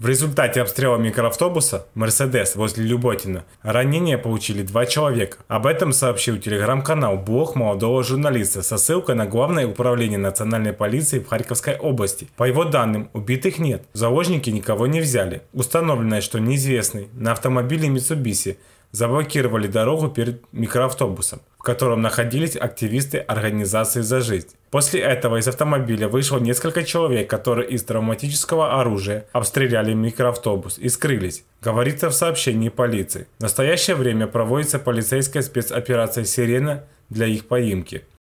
В результате обстрела микроавтобуса «Мерседес» возле Люботина ранения получили два человека. Об этом сообщил телеграм-канал «Блог молодого журналиста» со ссылкой на Главное управление национальной полиции в Харьковской области. По его данным, убитых нет, заложники никого не взяли. Установлено, что неизвестный на автомобиле Mitsubishi заблокировали дорогу перед микроавтобусом, в котором находились активисты организации «За жизнь». После этого из автомобиля вышло несколько человек, которые из травматического оружия обстреляли микроавтобус и скрылись, говорится в сообщении полиции. В настоящее время проводится полицейская спецоперация «Сирена» для их поимки.